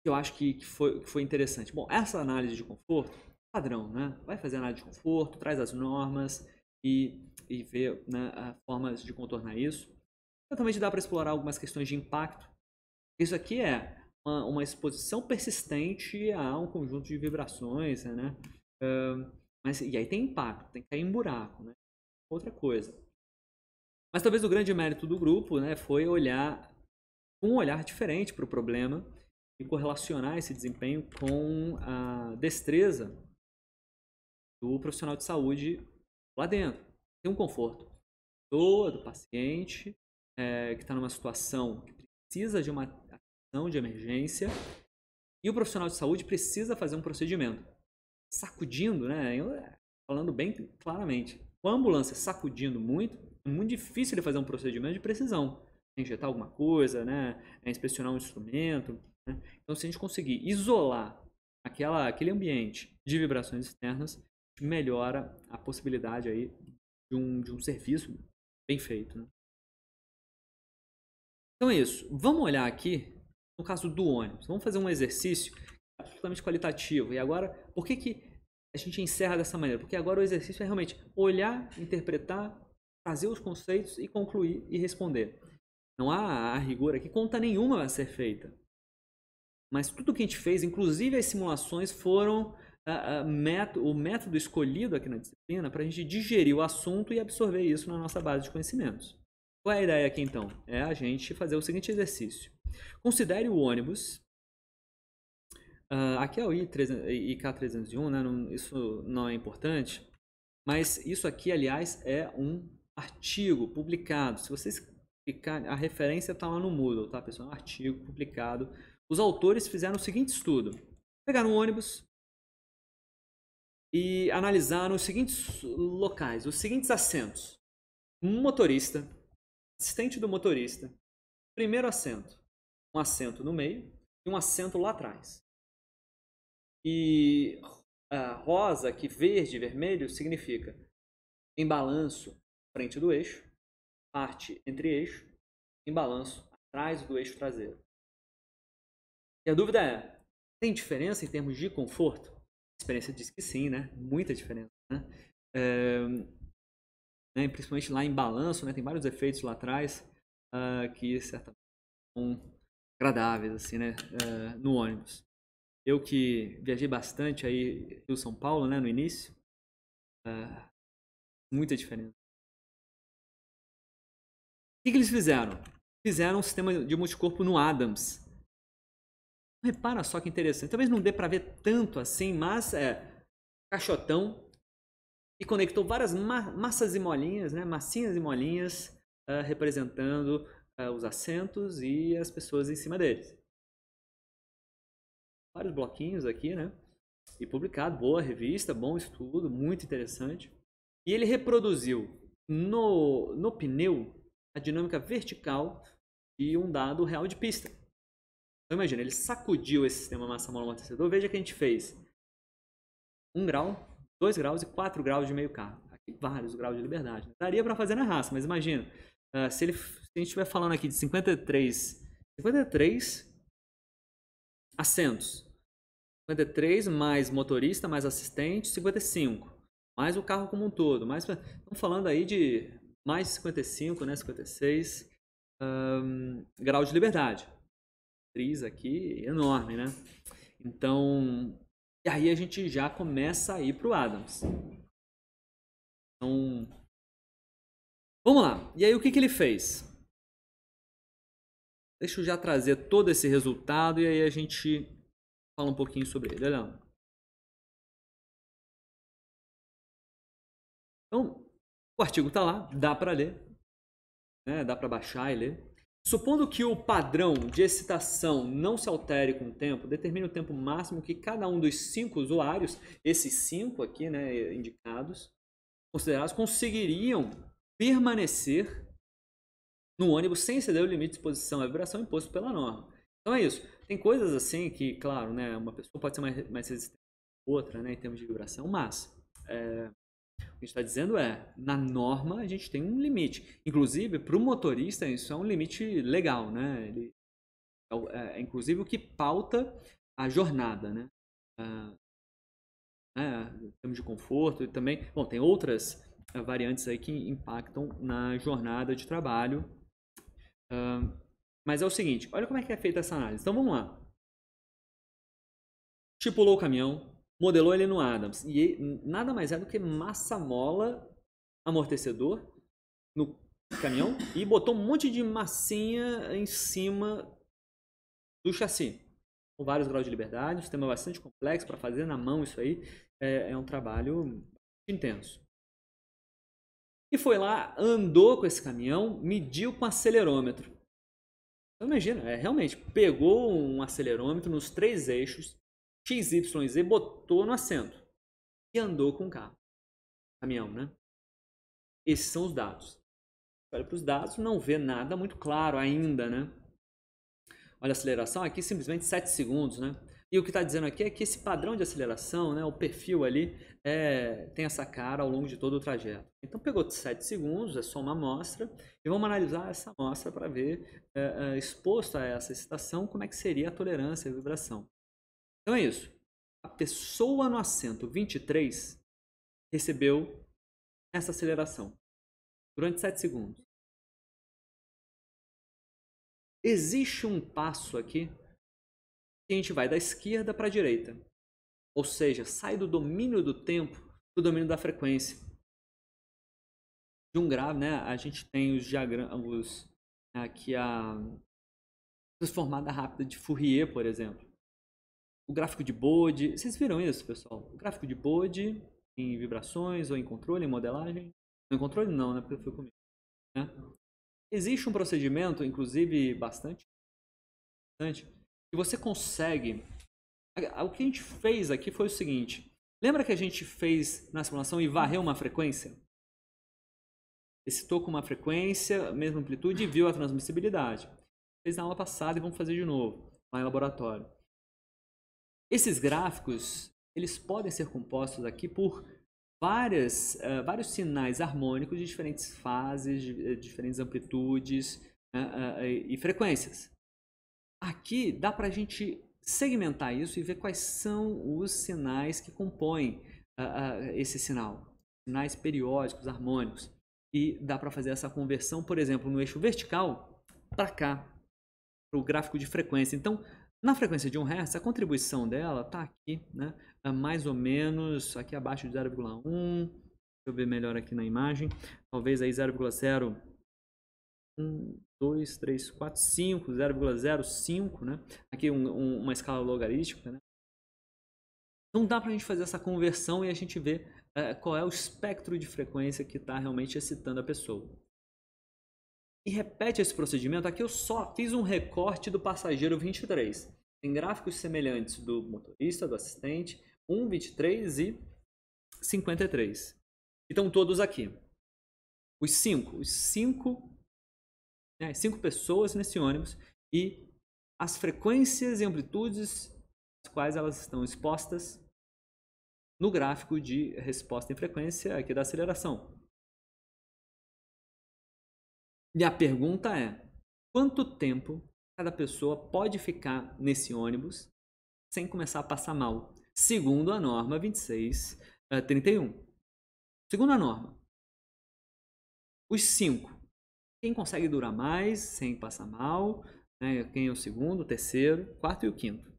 Eu acho que, que, foi, que foi interessante. Bom, essa análise de conforto padrão, né? Vai fazer análise de conforto, traz as normas e, e vê né, formas de contornar isso. Certamente então, dá para explorar algumas questões de impacto. Isso aqui é uma, uma exposição persistente a um conjunto de vibrações, né? Uh, mas, e aí tem impacto, tem que cair em buraco, né? Outra coisa. Mas talvez o grande mérito do grupo né, foi olhar um olhar diferente para o problema e correlacionar esse desempenho com a destreza do profissional de saúde lá dentro. Tem um conforto. Do, do paciente é, que está numa situação que precisa de uma ação de emergência e o profissional de saúde precisa fazer um procedimento. Sacudindo, né? É, falando bem claramente. Com a ambulância sacudindo muito, é muito difícil ele fazer um procedimento de precisão. Injetar alguma coisa, né? É, inspecionar um instrumento. Né? Então, se a gente conseguir isolar aquela, aquele ambiente de vibrações externas, melhora a possibilidade aí de um, de um serviço bem feito. Né? Então é isso. Vamos olhar aqui no caso do ônibus. Vamos fazer um exercício absolutamente qualitativo. E agora, por que, que a gente encerra dessa maneira? Porque agora o exercício é realmente olhar, interpretar, trazer os conceitos e concluir e responder. Não há a rigor aqui, conta nenhuma a ser feita. Mas tudo que a gente fez, inclusive as simulações, foram a, a o método escolhido aqui na disciplina para a gente digerir o assunto e absorver isso na nossa base de conhecimentos. Qual é a ideia aqui então? É a gente fazer o seguinte exercício. Considere o ônibus. Uh, aqui é o IK301, né? isso não é importante. Mas isso aqui, aliás, é um artigo publicado. Se vocês clicarem, a referência está lá no Moodle, tá, pessoal? É um artigo publicado. Os autores fizeram o seguinte estudo. Pegaram um ônibus, e analisaram os seguintes locais, os seguintes assentos. motorista, assistente do motorista, primeiro assento, um assento no meio e um assento lá atrás. E uh, rosa, que verde e vermelho, significa em balanço, frente do eixo, parte entre eixo, em balanço, atrás do eixo traseiro. E a dúvida é, tem diferença em termos de conforto? A experiência diz que sim, né? Muita diferença, né? É, né? Principalmente lá em balanço, né? Tem vários efeitos lá atrás uh, que certamente são agradáveis, assim, né? Uh, no ônibus. Eu que viajei bastante aí Rio São Paulo, né? No início, uh, muita diferença. O que, que eles fizeram? Fizeram um sistema de multicorpo no Adams, Repara só que interessante. Talvez não dê para ver tanto assim, mas é caixotão e conectou várias ma massas e molinhas, né? massinhas e molinhas uh, representando uh, os assentos e as pessoas em cima deles. Vários bloquinhos aqui, né? E publicado, boa revista, bom estudo, muito interessante. E ele reproduziu no, no pneu a dinâmica vertical de um dado real de pista. Então imagina, ele sacudiu esse sistema massa mola amortecedor. Veja que a gente fez 1 grau, 2 graus e 4 graus de meio carro. Aqui vários graus de liberdade. Daria para fazer na raça, mas imagina, uh, se, ele, se a gente estiver falando aqui de 53, 53 assentos. 53 mais motorista, mais assistente, 55. Mais o carro como um todo. Mais, estamos falando aí de mais de 55, né, 56 um, graus de liberdade matriz aqui enorme, né? Então, e aí a gente já começa a ir para o Adams. Então, vamos lá. E aí o que, que ele fez? Deixa eu já trazer todo esse resultado e aí a gente fala um pouquinho sobre ele. Olha lá. Então, o artigo está lá, dá para ler, né? dá para baixar e ler. Supondo que o padrão de excitação não se altere com o tempo, determine o tempo máximo que cada um dos cinco usuários, esses cinco aqui né, indicados, considerados, conseguiriam permanecer no ônibus sem exceder o limite de exposição à vibração imposto pela norma. Então é isso. Tem coisas assim que, claro, né, uma pessoa pode ser mais, mais resistente que outra né, em termos de vibração, mas é, que a gente está dizendo é, na norma a gente tem um limite. Inclusive, para o motorista, isso é um limite legal, né? Ele, é, é, é, inclusive o que pauta a jornada, né? Ah, é, né? em termos de conforto e também... Bom, tem outras ah, variantes aí que impactam na jornada de trabalho. Ah, mas é o seguinte, olha como é que é feita essa análise. Então, vamos lá. Estipulou o caminhão, modelou ele no Adams. E nada mais é do que massa mola, amortecedor, no caminhão e botou um monte de massinha em cima do chassi. Com vários graus de liberdade, um sistema bastante complexo para fazer na mão isso aí. É, é um trabalho intenso. E foi lá, andou com esse caminhão, mediu com acelerômetro. Então, imagina, é, realmente, pegou um acelerômetro nos três eixos, XYZ botou no assento e andou com o carro. Caminhão, né? Esses são os dados. Olha para os dados, não vê nada muito claro ainda, né? Olha a aceleração aqui, simplesmente 7 segundos, né? E o que está dizendo aqui é que esse padrão de aceleração, né, o perfil ali, é, tem essa cara ao longo de todo o trajeto. Então pegou 7 segundos, é só uma amostra, e vamos analisar essa amostra para ver, é, é, exposto a essa excitação, como é que seria a tolerância à vibração. Então é isso. A pessoa no assento 23 recebeu essa aceleração durante 7 segundos. Existe um passo aqui que a gente vai da esquerda para a direita. Ou seja, sai do domínio do tempo para o domínio da frequência. De um grave, né? A gente tem os diagramas, aqui a transformada rápida de Fourier, por exemplo o gráfico de Bode. Vocês viram isso, pessoal? O gráfico de Bode em vibrações ou em controle, em modelagem. Não em controle não, né? Porque foi comigo. Né? Existe um procedimento, inclusive bastante, bastante, que você consegue... O que a gente fez aqui foi o seguinte. Lembra que a gente fez na simulação e varreu uma frequência? Excitou com uma frequência, mesma amplitude e viu a transmissibilidade. Fez na aula passada e vamos fazer de novo, lá em laboratório. Esses gráficos eles podem ser compostos aqui por várias, uh, vários sinais harmônicos de diferentes fases, de, de eh, diferentes amplitudes uh, uh, e frequências. Aqui dá para a gente segmentar isso e ver quais são os sinais que compõem esse sinal, sinais periódicos, harmônicos. E dá para fazer essa conversão, por exemplo, no eixo vertical para cá, para o gráfico de frequência. Então, na frequência de 1 Hz, a contribuição dela está aqui, né? É mais ou menos aqui abaixo de 0,1. Deixa eu ver melhor aqui na imagem. Talvez aí 0,0. 1, 2, 3, 4, 5, 0,05, né? Aqui um, um, uma escala logarítmica, né? Então dá para a gente fazer essa conversão e a gente ver eh, é, qual é o espectro de frequência que está realmente excitando a pessoa e repete esse procedimento. Aqui eu só fiz um recorte do passageiro 23. Tem gráficos semelhantes do motorista, do assistente, 1, 23 e 53. Então todos aqui. Os cinco, os cinco, né, cinco pessoas nesse ônibus e as frequências e amplitudes às quais elas estão expostas no gráfico de resposta em frequência aqui da aceleração e a pergunta é: quanto tempo cada pessoa pode ficar nesse ônibus sem começar a passar mal, segundo a norma 2631? Eh, segundo a norma, os cinco. Quem consegue durar mais sem passar mal? Né? Quem é o segundo, o terceiro, quarto e o quinto?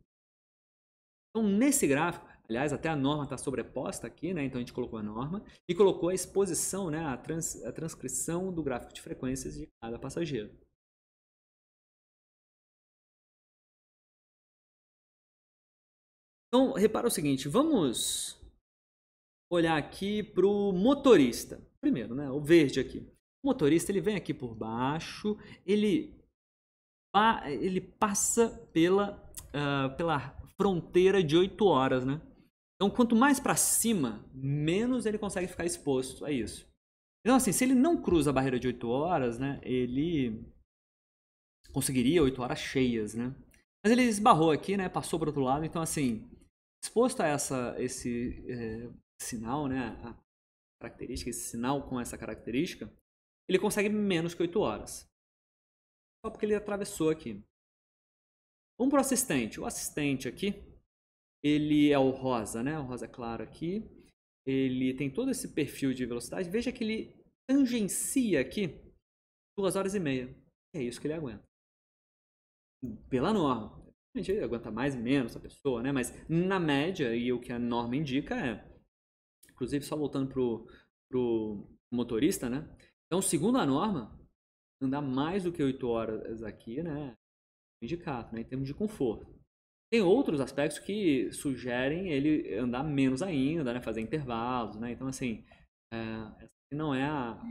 Então, nesse gráfico, Aliás, até a norma está sobreposta aqui, né? então a gente colocou a norma e colocou a exposição, né? a, trans, a transcrição do gráfico de frequências de cada passageiro. Então, repara o seguinte, vamos olhar aqui para o motorista. Primeiro, né? o verde aqui. O motorista ele vem aqui por baixo, ele, ele passa pela, uh, pela fronteira de 8 horas, né? Então, quanto mais para cima, menos ele consegue ficar exposto a isso. Então, assim, se ele não cruza a barreira de 8 horas, né, ele conseguiria 8 horas cheias, né? Mas ele esbarrou aqui, né, passou para outro lado, então, assim, exposto a essa, esse é, sinal, né, a característica, esse sinal com essa característica, ele consegue menos que 8 horas. Só porque ele atravessou aqui. Vamos para o assistente. O assistente aqui, ele é o rosa, né? O rosa claro aqui. Ele tem todo esse perfil de velocidade. Veja que ele tangencia aqui duas horas e meia. É isso que ele aguenta. Pela norma. A gente aguenta mais e menos a pessoa, né? Mas na média, e o que a norma indica é. Inclusive, só voltando pro, pro motorista, né? Então, segundo a norma, andar mais do que 8 horas aqui, né? É indicado, né? Em termos de conforto. Tem outros aspectos que sugerem ele andar menos ainda, né? fazer intervalos, né? Então, assim, é, não é a,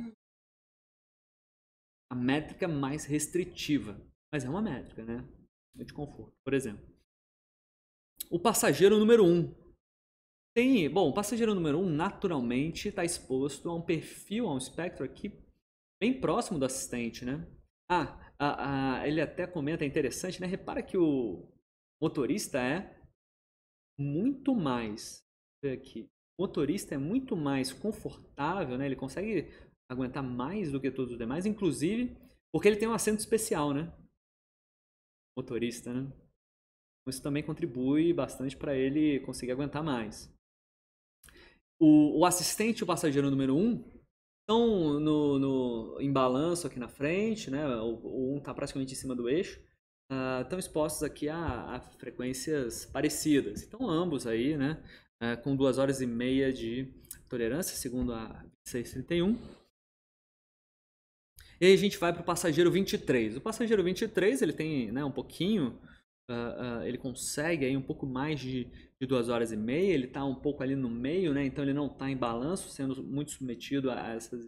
a métrica mais restritiva, mas é uma métrica, né? De conforto, por exemplo. O passageiro número 1. Um. Tem, bom, o passageiro número 1 um, naturalmente está exposto a um perfil, a um espectro aqui bem próximo do assistente, né? Ah, a, a, ele até comenta, é interessante, né? Repara que o, Motorista é muito mais aqui. Motorista é muito mais confortável, né? Ele consegue aguentar mais do que todos os demais, inclusive porque ele tem um assento especial, né? Motorista, né? Então, isso também contribui bastante para ele conseguir aguentar mais. O, o assistente, o passageiro número 1, um, estão no, no, em balanço aqui na frente, né? O, o um está praticamente em cima do eixo uh, ah, estão expostos aqui a, a, frequências parecidas. Então, ambos aí, né, uh, com duas horas e meia de tolerância, segundo a 631. E aí a gente vai para o passageiro 23. O passageiro 23, ele tem né, um pouquinho, uh, ele consegue aí um pouco mais de, de duas horas e meia, ele está um pouco ali no meio, né, então ele não está em balanço, sendo muito submetido a essas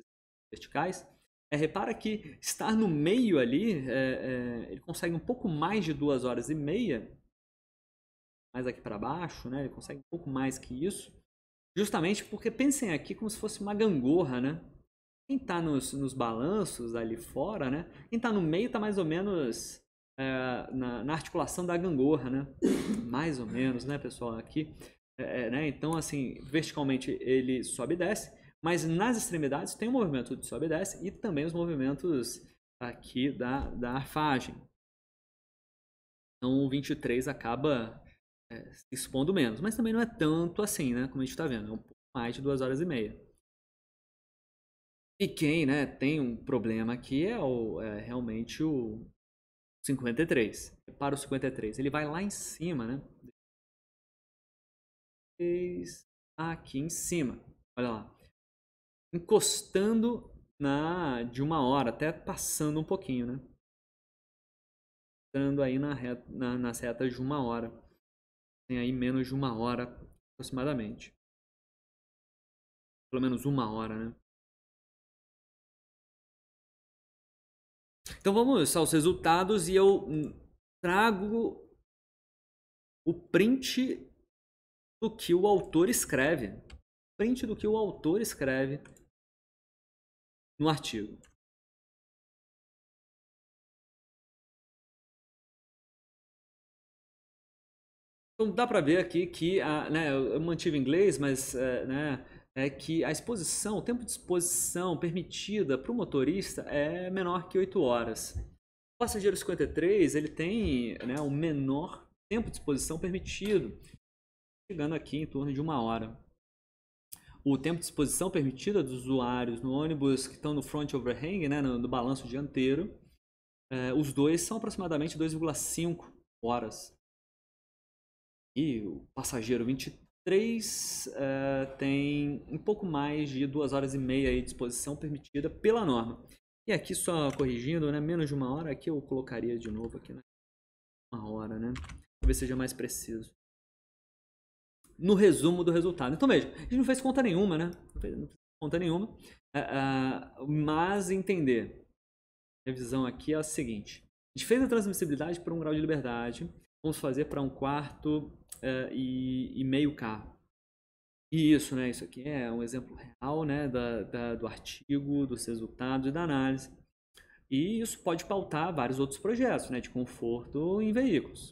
verticais. É, repara que estar no meio ali, é, é, ele consegue um pouco mais de duas horas e meia, mais aqui para baixo, né? Ele consegue um pouco mais que isso, justamente porque pensem aqui como se fosse uma gangorra, né? Quem está nos, nos balanços ali fora, né? Quem está no meio está mais ou menos é, na, na, articulação da gangorra, né? Mais ou menos, né, pessoal? Aqui, é, é, né? Então, assim, verticalmente ele sobe e desce mas nas extremidades tem o movimento de sobe e desce e também os movimentos aqui da, da arfagem. Então o 23 acaba é, se expondo menos, mas também não é tanto assim, né? Como a gente está vendo, é um pouco mais de duas horas e meia. E quem né, tem um problema aqui é, o, é realmente o 53. Para o 53, ele vai lá em cima, né? Aqui em cima, olha lá encostando na de uma hora, até passando um pouquinho, né? Entrando aí na reta, na, nas retas de uma hora. Tem aí menos de uma hora aproximadamente. Pelo menos uma hora, né? Então vamos aos resultados e eu trago o print do que o autor escreve. Print do que o autor escreve no artigo. Então dá para ver aqui que a, né, eu mantive inglês, mas é, né, é que a exposição, o tempo de exposição permitida para o motorista é menor que 8 horas. O passageiro 53 ele tem né, o menor tempo de exposição permitido, chegando aqui em torno de uma hora o tempo de exposição permitida dos usuários no ônibus que estão no front overhang, né, no, no balanço dianteiro, é, os dois são aproximadamente 2,5 horas. E o passageiro 23 é, eh, tem um pouco mais de 2 horas e meia de exposição permitida pela norma. E aqui só corrigindo, né, menos de uma hora, aqui eu colocaria de novo aqui, né, uma hora, né, talvez seja mais preciso no resumo do resultado. Então veja, a gente não fez conta nenhuma, né? Não fez, não fez conta nenhuma. Uh, mas entender. A visão aqui é a seguinte. A gente fez a transmissibilidade para um grau de liberdade. Vamos fazer para um quarto uh, e, e, meio carro. E isso, né? Isso aqui é um exemplo real, né? Da, da, do artigo, dos resultados e da análise. E isso pode pautar vários outros projetos, né? De conforto em veículos.